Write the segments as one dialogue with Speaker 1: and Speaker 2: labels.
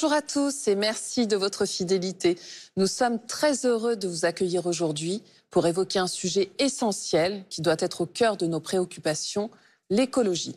Speaker 1: Bonjour à tous et merci de votre fidélité. Nous sommes très heureux de vous accueillir aujourd'hui pour évoquer un sujet essentiel qui doit être au cœur de nos préoccupations, l'écologie.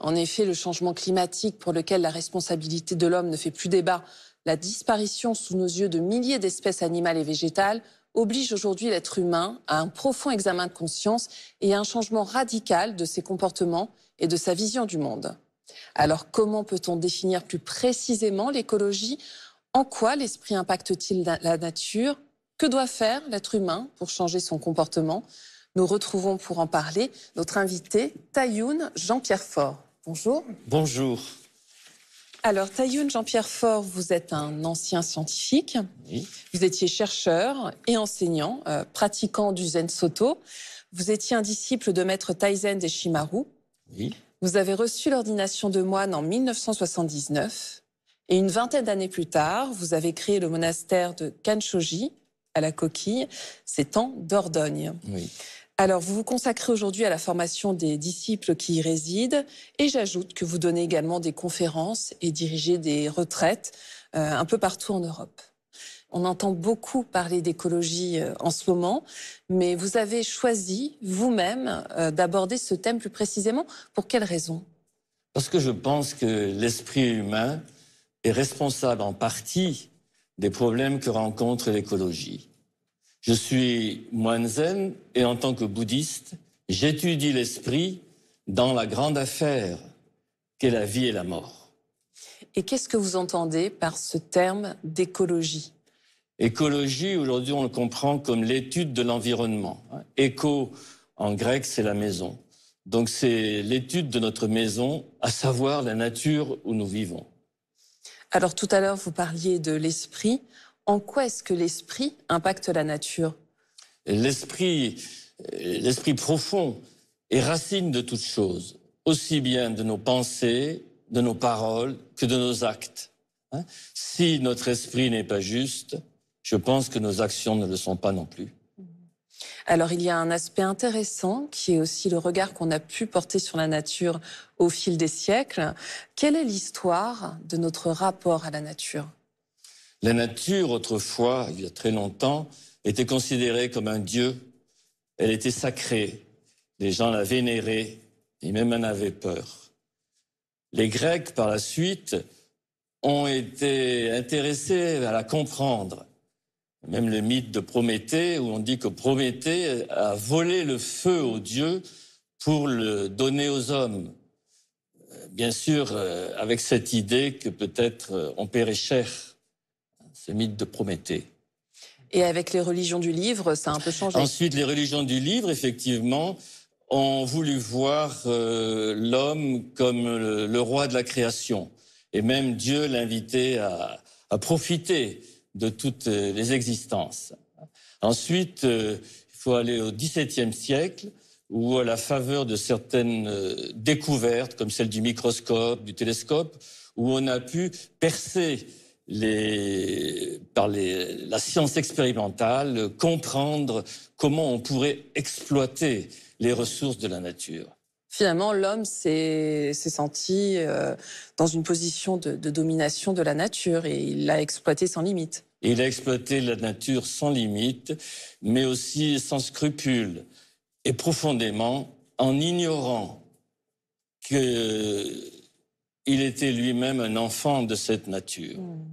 Speaker 1: En effet, le changement climatique pour lequel la responsabilité de l'homme ne fait plus débat, la disparition sous nos yeux de milliers d'espèces animales et végétales oblige aujourd'hui l'être humain à un profond examen de conscience et à un changement radical de ses comportements et de sa vision du monde. Alors comment peut-on définir plus précisément l'écologie En quoi l'esprit impacte-t-il la nature Que doit faire l'être humain pour changer son comportement Nous retrouvons pour en parler notre invité, Tayoun Jean-Pierre Faure. Bonjour. Bonjour. Alors, Tayoun Jean-Pierre Faure, vous êtes un ancien scientifique. Oui. Vous étiez chercheur et enseignant, euh, pratiquant du Zen Soto. Vous étiez un disciple de maître Taizen Deshimaru. Shimaru. Oui. Vous avez reçu l'ordination de moine en 1979 et une vingtaine d'années plus tard, vous avez créé le monastère de Kanchoji à la coquille, c'est en Dordogne. Alors, vous vous consacrez aujourd'hui à la formation des disciples qui y résident et j'ajoute que vous donnez également des conférences et dirigez des retraites euh, un peu partout en Europe. On entend beaucoup parler d'écologie euh, en ce moment, mais vous avez choisi vous-même euh, d'aborder ce thème plus précisément. Pour quelle raison
Speaker 2: Parce que je pense que l'esprit humain est responsable en partie des problèmes que rencontre l'écologie. Je suis moine zen et en tant que bouddhiste, j'étudie l'esprit dans la grande affaire qu'est la vie et la mort.
Speaker 1: Et qu'est-ce que vous entendez par ce terme d'écologie
Speaker 2: Écologie, aujourd'hui, on le comprend comme l'étude de l'environnement. Éco, en grec, c'est la maison. Donc c'est l'étude de notre maison, à savoir la nature où nous vivons.
Speaker 1: Alors tout à l'heure, vous parliez de l'esprit. En quoi est-ce que l'esprit impacte la nature
Speaker 2: L'esprit, euh, l'esprit profond est racine de toutes choses, aussi bien de nos pensées, de nos paroles que de nos actes. Hein si notre esprit n'est pas juste, je pense que nos actions ne le sont pas non plus.
Speaker 1: Alors il y a un aspect intéressant qui est aussi le regard qu'on a pu porter sur la nature au fil des siècles. Quelle est l'histoire de notre rapport à la nature
Speaker 2: La nature, autrefois, il y a très longtemps, était considérée comme un dieu. Elle était sacrée. Les gens la vénéraient et même en avaient peur. Les Grecs, par la suite, ont été intéressés à la comprendre même le mythe de Prométhée, où on dit que Prométhée a volé le feu aux dieux pour le donner aux hommes. Euh, bien sûr, euh, avec cette idée que peut-être euh, on paierait cher hein, ce mythe de Prométhée.
Speaker 1: Et avec les religions du livre, ça a un peu changé.
Speaker 2: Ensuite, les religions du livre, effectivement, ont voulu voir l'homme comme le, roi de la création. Et même Dieu l'invitait à, à profiter de toutes euh, les existences. Ensuite, euh, il faut aller au XVIIe siècle où, à la faveur de certaines euh, découvertes, comme celle du microscope, du télescope, où on a pu percer par la science expérimentale, comprendre comment on pourrait exploiter les ressources de la nature
Speaker 1: finalement, l'homme s'est senti euh, dans une position de, domination de la nature et il l'a exploité sans limite.
Speaker 2: Il a exploité la nature sans limite, mais aussi sans scrupule et profondément en ignorant qu'il était lui-même un enfant de cette nature. Hmm.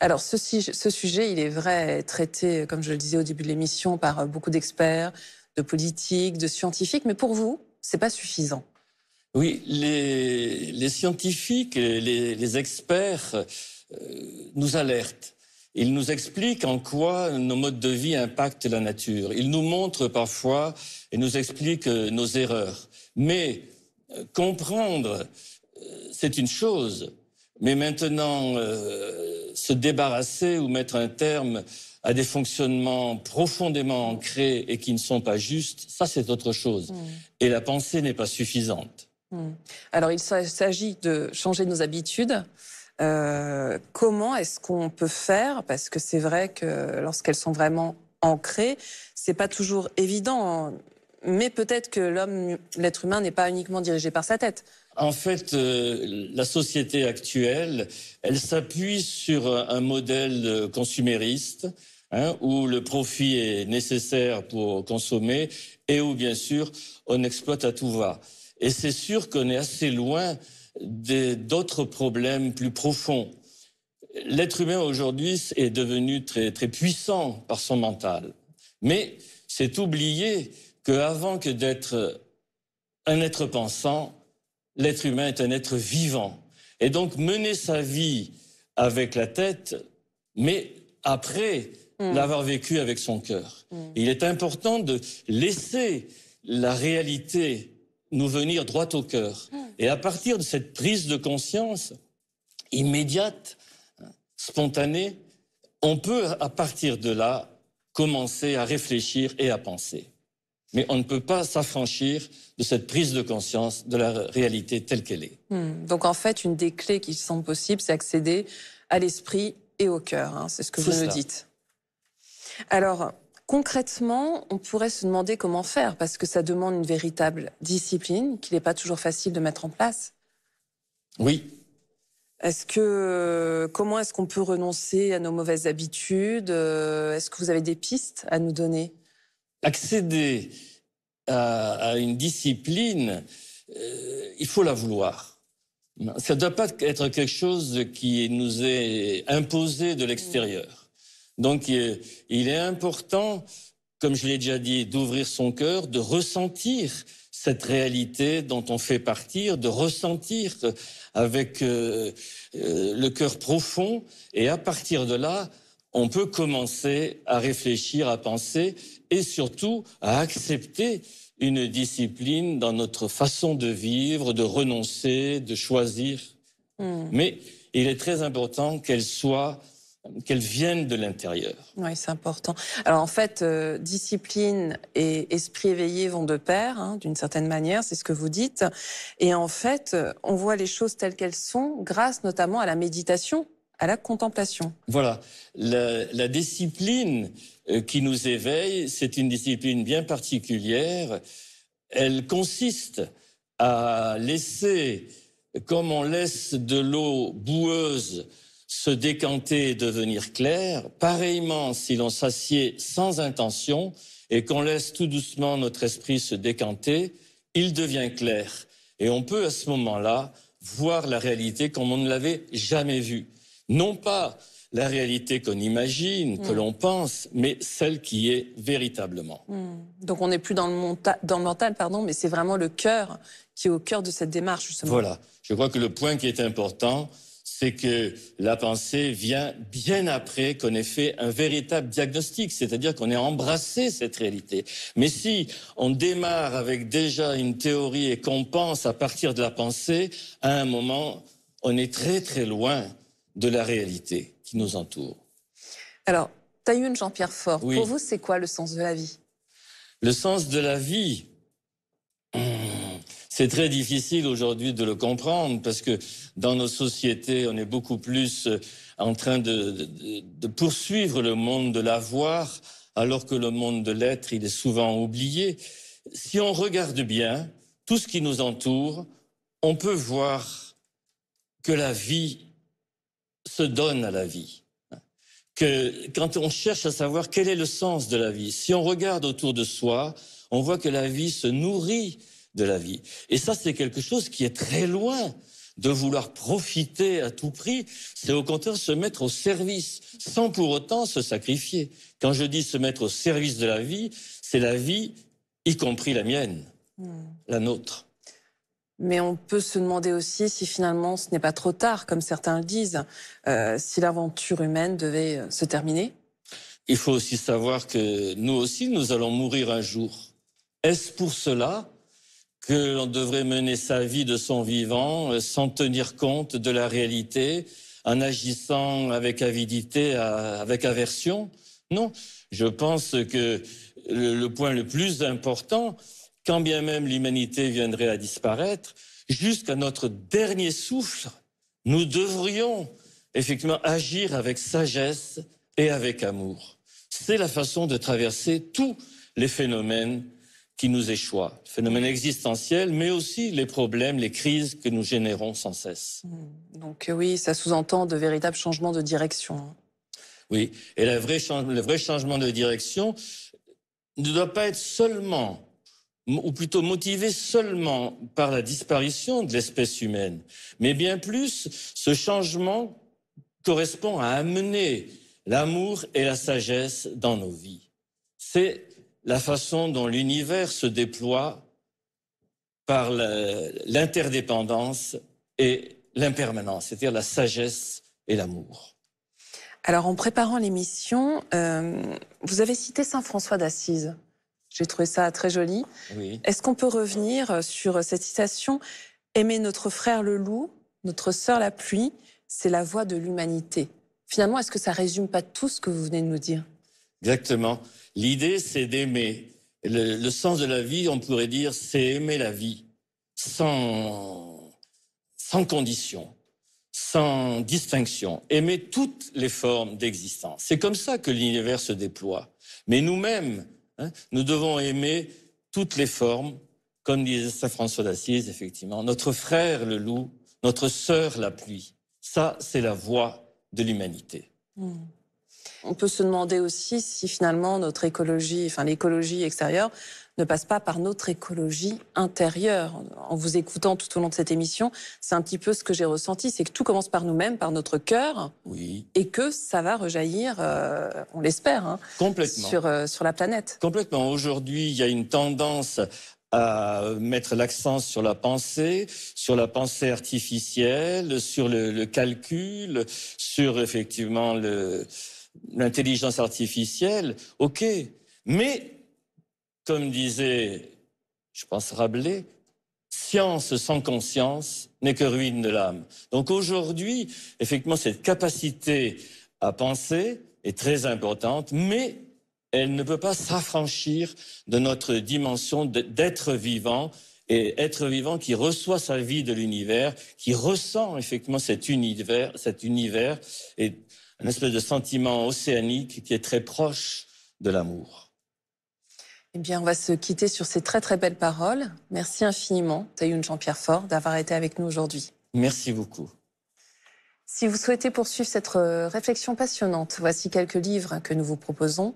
Speaker 1: Alors, ce, sujet, il est vrai, traité, comme je le disais au début de l'émission, par beaucoup d'experts, de politiques, de scientifiques, mais pour vous, c'est pas suffisant.
Speaker 2: Oui, les, scientifiques, les, experts euh, nous alertent. Ils nous expliquent en quoi nos modes de vie impactent la nature. Ils nous montrent parfois et nous expliquent euh, nos erreurs. Mais euh, comprendre, c'est une chose. Mais maintenant, se débarrasser ou mettre un terme à des fonctionnements profondément ancrés et qui ne sont pas justes, ça c'est autre chose. Hmm. Et la pensée n'est pas suffisante.
Speaker 1: Hmm. Alors il s'agit de changer nos habitudes. Euh, comment est-ce qu'on peut faire Parce que c'est vrai que lorsqu'elles sont vraiment ancrées, c'est pas toujours évident. Mais peut-être que l'homme, l'être humain, n'est pas uniquement dirigé par sa tête. En fait, euh,
Speaker 2: la société actuelle, elle s'appuie sur un modèle consumériste Hein, où le profit est nécessaire pour consommer et où, bien sûr, on exploite à tout va. Et c'est sûr qu'on est assez loin d'autres problèmes plus profonds. L'être humain aujourd'hui est devenu très, très puissant par son mental. Mais c'est oublier qu'avant que d'être un être pensant, l'être humain est un être vivant. Et donc mener sa vie avec la tête, mais après, Mm. l'avoir vécu avec son cœur. Mm. Il est important de laisser la réalité nous venir droit au cœur. Mm. Et à partir de cette prise de conscience immédiate, spontanée, on peut à partir de là commencer à réfléchir et à penser. Mais on ne peut pas s'affranchir de cette prise de conscience de la réalité telle qu'elle est.
Speaker 1: Donc en fait, une des clés qui semble possible, c'est accéder à l'esprit et au cœur. Hein. C'est ce que vous me nous dites. Alors, Concrètement, on pourrait se demander comment faire, parce que ça demande une véritable discipline qu'il n'est pas toujours facile de mettre en place. Oui. comment est-ce qu'on peut renoncer à nos mauvaises habitudes euh, Est-ce que vous avez des pistes à nous donner Accéder
Speaker 2: à, une discipline, euh, il faut la vouloir. Ça ne doit pas être quelque chose qui nous est imposé de l'extérieur. Donc euh, il est important, comme je l'ai déjà dit, d'ouvrir son cœur, de ressentir cette réalité dont on fait partir, de ressentir avec euh, euh, le cœur profond, et à partir de là, on peut commencer à réfléchir, à penser, et surtout à accepter une discipline dans notre façon de vivre, de renoncer, de choisir.
Speaker 1: Hmm. Mais
Speaker 2: il est très important qu'elle soit qu'elles viennent de l'intérieur.
Speaker 1: Oui, c'est important. Alors en fait, euh, discipline et esprit éveillé vont de pair, hein, d'une certaine manière, c'est ce que vous dites. Et en fait, euh, on voit les choses telles qu'elles sont grâce notamment à la méditation, à la contemplation.
Speaker 2: Voilà, la discipline euh, qui nous éveille, c'est une discipline bien particulière. Elle consiste à laisser, comme on laisse de l'eau boueuse, se décanter et devenir clair, pareillement si l'on s'assied sans intention et qu'on laisse tout doucement notre esprit se décanter, il devient clair. Et on peut à ce moment-là voir la réalité comme on ne l'avait jamais vue. Non pas la réalité qu'on imagine, que mm. l'on pense, mais celle qui est véritablement.
Speaker 1: Mm. Donc on n'est plus dans le, dans le, mental, pardon, mais c'est vraiment le cœur qui est au cœur de cette démarche. Justement. Voilà,
Speaker 2: je crois que le point qui est important, c'est que la pensée vient bien après qu'on ait fait un véritable diagnostic, c'est-à-dire qu'on ait embrassé cette réalité. Mais si on démarre avec déjà une théorie et qu'on pense à partir de la pensée, à un moment, on est très très loin de la réalité qui nous entoure.
Speaker 1: Alors, Taïun Jean-Pierre Fort, pour vous, c'est quoi le sens de la vie
Speaker 2: Le sens de la vie, c'est très difficile aujourd'hui de le comprendre parce que dans nos sociétés, on est beaucoup plus euh, en train de, poursuivre le monde de l'avoir alors que le monde de l'être, il est souvent oublié. Si on regarde bien tout ce qui nous entoure, on peut voir que la vie se donne à la vie. Que quand on cherche à savoir quel est le sens de la vie, si on regarde autour de soi, on voit que la vie se nourrit de la vie. Et ça, c'est quelque chose qui est très loin de vouloir profiter à tout prix, c'est au contraire se mettre au service, sans pour autant se sacrifier. Quand je dis se mettre au service de la vie, c'est la vie, y compris la mienne, hmm. la nôtre.
Speaker 1: Mais on peut se demander aussi si finalement ce n'est pas trop tard, comme certains le disent, euh, si l'aventure humaine devait euh, se terminer.
Speaker 2: Il faut aussi savoir que nous aussi, nous allons mourir un jour. Est-ce pour cela que l'on devrait mener sa vie de son vivant euh, sans tenir compte de la réalité, en agissant avec avidité, avec aversion. Non, je pense que le, point le plus important, quand bien même l'humanité viendrait à disparaître, jusqu'à notre dernier souffle, nous devrions effectivement agir avec sagesse et avec amour. C'est la façon de traverser tous les phénomènes qui nous échoient, phénomène existentiel, mais aussi les problèmes, les crises que nous générons sans cesse.
Speaker 1: Hmm. Donc euh, oui, ça sous-entend de véritables changements de direction. Hein.
Speaker 2: Oui, et le vrai, le vrai changement de direction ne doit pas être seulement ou plutôt motivé seulement par la disparition de l'espèce humaine, mais bien plus, ce changement correspond à amener l'amour et la sagesse dans nos vies. C'est la façon dont l'univers se déploie par l'interdépendance et l'impermanence, c'est-à-dire la sagesse et l'amour.
Speaker 1: Alors, en préparant l'émission, euh, vous avez cité Saint François d'Assise. J'ai trouvé ça très joli. Est-ce qu'on peut revenir sur cette citation Aimer notre frère le loup, notre sœur la pluie, c'est la voie de l'humanité. Finalement, est-ce que ça ne résume pas tout ce que vous venez de nous dire
Speaker 2: Exactement. L'idée, c'est d'aimer. Le, sens de la vie, on pourrait dire, c'est aimer la vie sans, sans condition, sans distinction, aimer toutes les formes d'existence. C'est comme ça que l'univers se déploie. Mais nous-mêmes, hein, nous devons aimer toutes les formes, comme disait Saint François d'Assise, effectivement, notre frère le loup, notre sœur la pluie. Ça, c'est la voie de l'humanité.
Speaker 1: Hmm. On peut se demander aussi si finalement notre écologie, enfin l'écologie extérieure, ne passe pas par notre écologie intérieure. En vous écoutant tout au long de cette émission, c'est un petit peu ce que j'ai ressenti, c'est que tout commence par nous-mêmes, par notre cœur, oui. et que ça va rejaillir, euh, on l'espère, hein, Sur, euh, sur la planète.
Speaker 2: Complètement. Aujourd'hui, il y a une tendance à mettre l'accent sur la pensée, sur la pensée artificielle, sur le calcul, sur effectivement le, l'intelligence artificielle, ok, mais comme disait, je pense, Rabelais, science sans conscience n'est que ruine de l'âme. Donc aujourd'hui, effectivement, cette capacité à penser est très importante, mais elle ne peut pas s'affranchir de notre dimension d'être vivant et être vivant qui reçoit sa vie de l'univers, qui ressent effectivement cet univers, cet univers et un espèce de sentiment océanique qui est très proche de l'amour.
Speaker 1: Eh bien, on va se quitter sur ces très très belles paroles. Merci infiniment, Tayoun Jean-Pierre Fort, d'avoir été avec nous aujourd'hui.
Speaker 2: Merci beaucoup.
Speaker 1: Si vous souhaitez poursuivre cette euh, réflexion passionnante, voici quelques livres que nous vous proposons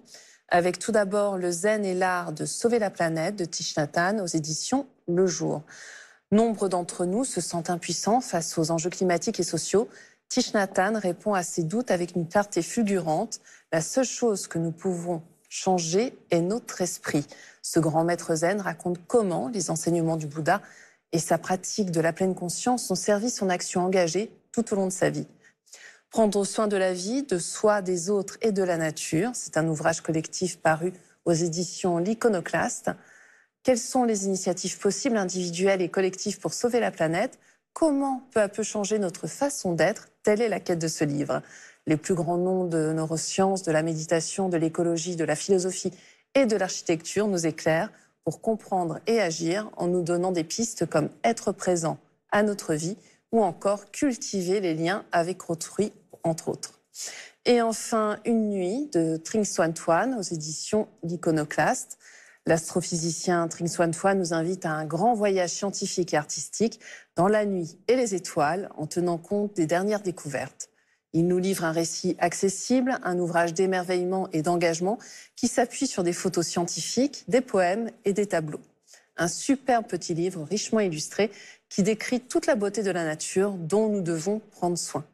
Speaker 1: avec tout d'abord Le zen et l'art de sauver la planète de Tish aux éditions Le Jour. Nombre d'entre nous se sentent impuissants face aux enjeux climatiques et sociaux. Tish répond à ces doutes avec une clarté fulgurante. La seule chose que nous pouvons changer est notre esprit. Ce grand maître zen raconte comment les enseignements du Bouddha et sa pratique de la pleine conscience ont servi son action engagée tout au long de sa vie. Prendre soin de la vie, de soi, des autres et de la nature. C'est un ouvrage collectif paru aux éditions L'Iconoclaste. Quelles sont les initiatives possibles, individuelles et collectives pour sauver la planète Comment peu à peu changer notre façon d'être Telle est la quête de ce livre. Les plus grands noms de neurosciences, de la méditation, de l'écologie, de la philosophie et de l'architecture nous éclairent pour comprendre et agir en nous donnant des pistes comme être présent à notre vie ou encore cultiver les liens avec autrui entre autres. Et enfin, Une nuit de Tring Swan Twan aux éditions L'Iconoclaste. L'astrophysicien Tring Swan Twan nous invite à un grand voyage scientifique et artistique dans la nuit et les étoiles en tenant compte des dernières découvertes. Il nous livre un récit accessible, un ouvrage d'émerveillement et d'engagement qui s'appuie sur des photos scientifiques, des poèmes et des tableaux. Un superbe petit livre richement illustré qui décrit toute la beauté de la nature dont nous devons prendre soin.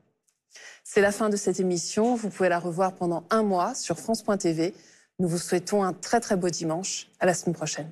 Speaker 1: C'est la fin de cette émission. Vous pouvez la revoir pendant un mois sur France.tv. Nous vous souhaitons un très très beau dimanche. À la semaine prochaine.